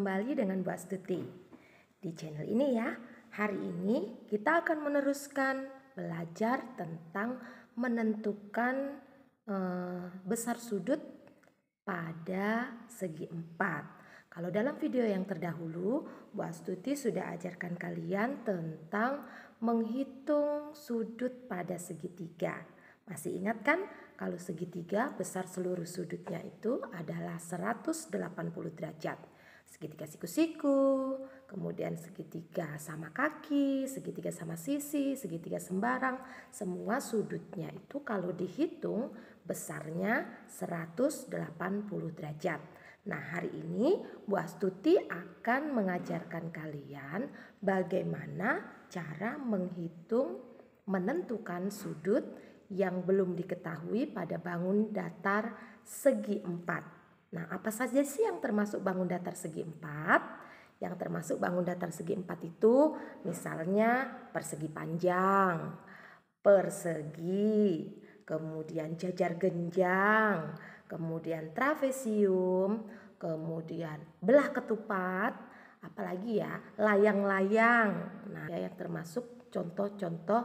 kembali dengan Bu Astuti di channel ini ya. Hari ini kita akan meneruskan belajar tentang menentukan e, besar sudut pada segi empat. Kalau dalam video yang terdahulu, Bu Astuti sudah ajarkan kalian tentang menghitung sudut pada segitiga. Masih ingat kan kalau segitiga besar seluruh sudutnya itu adalah 180 derajat segitiga siku-siku, kemudian segitiga sama kaki, segitiga sama sisi, segitiga sembarang, semua sudutnya itu kalau dihitung besarnya 180 derajat. Nah, hari ini Bu Astuti akan mengajarkan kalian bagaimana cara menghitung menentukan sudut yang belum diketahui pada bangun datar segi empat. Nah, apa saja sih yang termasuk bangun datar segi empat Yang termasuk bangun datar segi empat itu misalnya persegi panjang, persegi, kemudian jajar genjang, kemudian trapesium, kemudian belah ketupat, apalagi ya layang-layang. Nah, ya, yang termasuk contoh-contoh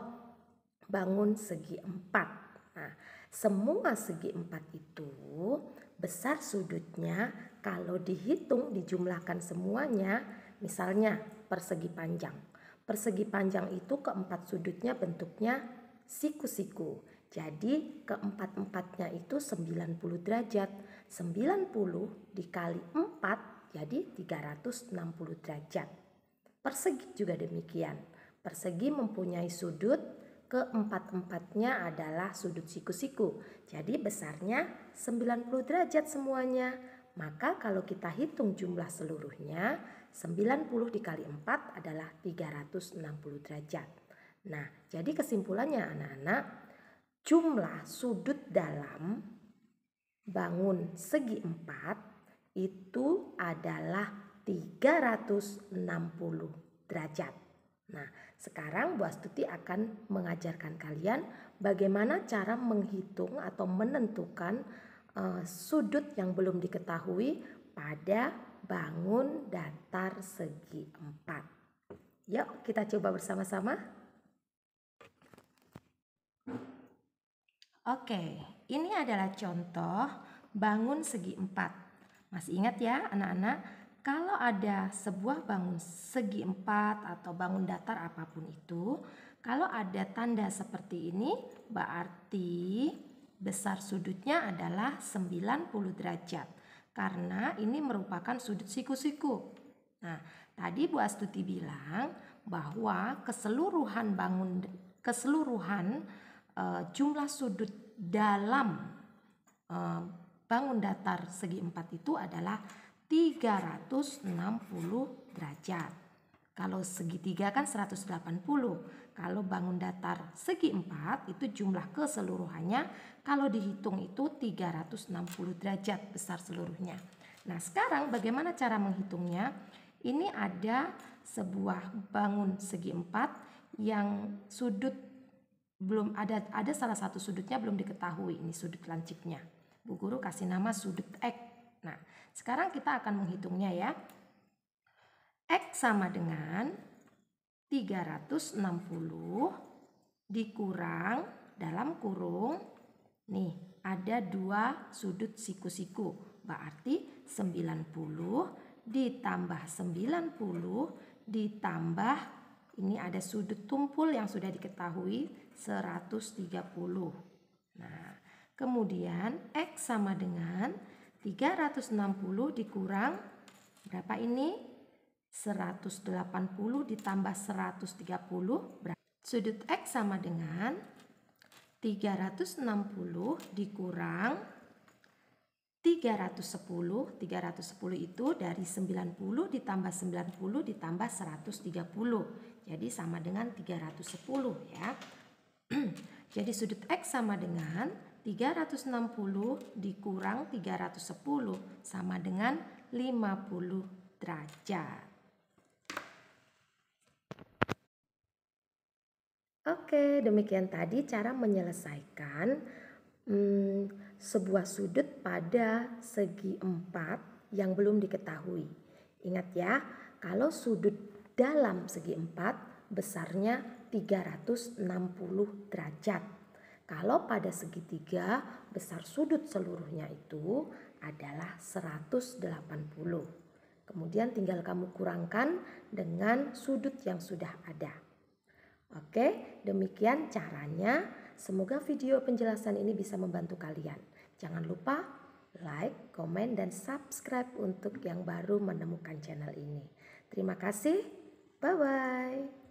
bangun segi empat. Nah, semua segi empat itu besar sudutnya kalau dihitung dijumlahkan semuanya misalnya persegi panjang. Persegi panjang itu keempat sudutnya bentuknya siku-siku. Jadi keempat-empatnya itu 90 derajat. 90 dikali 4 jadi 360 derajat. Persegi juga demikian. Persegi mempunyai sudut Keempat-empatnya adalah sudut siku-siku. Jadi besarnya 90 derajat semuanya. Maka kalau kita hitung jumlah seluruhnya, 90 dikali 4 adalah 360 derajat. Nah, jadi kesimpulannya anak-anak, jumlah sudut dalam bangun segi 4 itu adalah 360 derajat. Nah, sekarang Bu Astuti akan mengajarkan kalian bagaimana cara menghitung atau menentukan uh, sudut yang belum diketahui pada bangun datar segi empat. Yuk, kita coba bersama-sama. Oke, ini adalah contoh bangun segi empat. Masih ingat ya anak-anak, kalau ada sebuah bangun segi empat atau bangun datar apapun itu, kalau ada tanda seperti ini, berarti besar sudutnya adalah 90 derajat. Karena ini merupakan sudut siku-siku. Nah, tadi Bu Astuti bilang bahwa keseluruhan bangun keseluruhan e, jumlah sudut dalam e, bangun datar segi empat itu adalah 360 derajat. Kalau segitiga kan 180. Kalau bangun datar segi 4 itu jumlah keseluruhannya. Kalau dihitung itu 360 derajat besar seluruhnya. Nah sekarang bagaimana cara menghitungnya? Ini ada sebuah bangun segi 4 yang sudut belum ada ada salah satu sudutnya belum diketahui ini sudut lancipnya. Bu guru kasih nama sudut X Nah, sekarang kita akan menghitungnya ya. X sama dengan 360 dikurang dalam kurung nih ada dua sudut siku-siku berarti 90 ditambah 90 ditambah ini ada sudut tumpul yang sudah diketahui 130 nah kemudian X sama dengan 360 dikurang berapa ini? 180 ditambah 130 berapa? Sudut X sama dengan 360 dikurang 310. 310 itu dari 90 ditambah 90 ditambah 130. Jadi sama dengan 310 ya. Jadi sudut X sama dengan 360 dikurang 310 sama dengan 50 derajat. Oke, demikian tadi cara menyelesaikan hmm, sebuah sudut pada segi 4 yang belum diketahui. Ingat ya, kalau sudut dalam segi 4 besarnya 360 derajat kalau pada segitiga besar sudut seluruhnya itu adalah 180. Kemudian tinggal kamu kurangkan dengan sudut yang sudah ada. Oke, demikian caranya. Semoga video penjelasan ini bisa membantu kalian. Jangan lupa like, komen, dan subscribe untuk yang baru menemukan channel ini. Terima kasih. Bye bye.